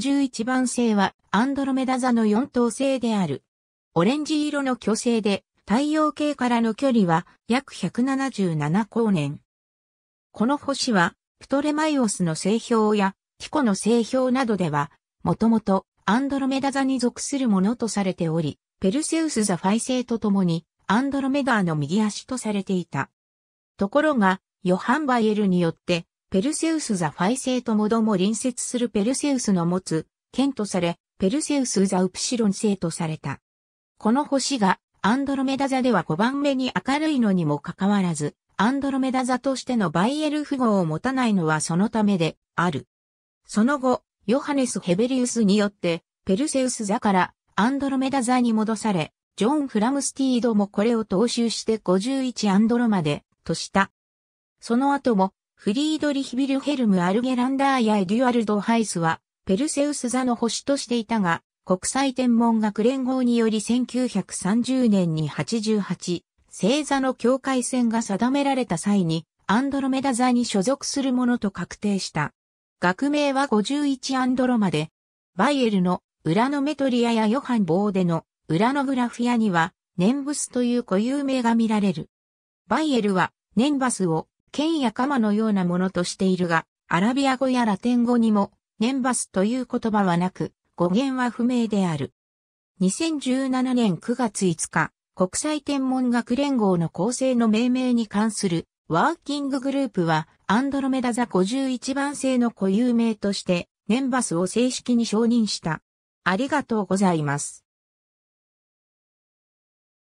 51番星はアンドロメダ座の4等星である。オレンジ色の巨星で太陽系からの距離は約177光年。この星はプトレマイオスの星標やティコの星標などではもともとアンドロメダ座に属するものとされており、ペルセウス座ファイ星とともにアンドロメダーの右足とされていた。ところが、ヨハン・バイエルによってペルセウス・ザ・ファイセイともども隣接するペルセウスの持つ、剣とされ、ペルセウス・ザ・ウプシロン星とされた。この星が、アンドロメダ座では5番目に明るいのにもかかわらず、アンドロメダ座としてのバイエル符号を持たないのはそのためで、ある。その後、ヨハネス・ヘベリウスによって、ペルセウス座からアンドロメダ座に戻され、ジョン・フラムスティードもこれを踏襲して51アンドロまでとした。その後もフリードリヒ・ビルヘルム・アルゲランダーやエデュアルド・ハイスは、ペルセウス座の星としていたが、国際天文学連合により1930年に88、星座の境界線が定められた際に、アンドロメダ座に所属するものと確定した。学名は51アンドロマで、バイエルの裏のメトリアやヨハン・ボーデの裏のグラフィアには、ネンブスという固有名が見られる。バイエルは、ネンバスを剣や鎌のようなものとしているが、アラビア語やラテン語にも、ネンバスという言葉はなく、語源は不明である。2017年9月5日、国際天文学連合の構成の命名に関するワーキンググループは、アンドロメダ座51番星の固有名として、ネンバスを正式に承認した。ありがとうございます。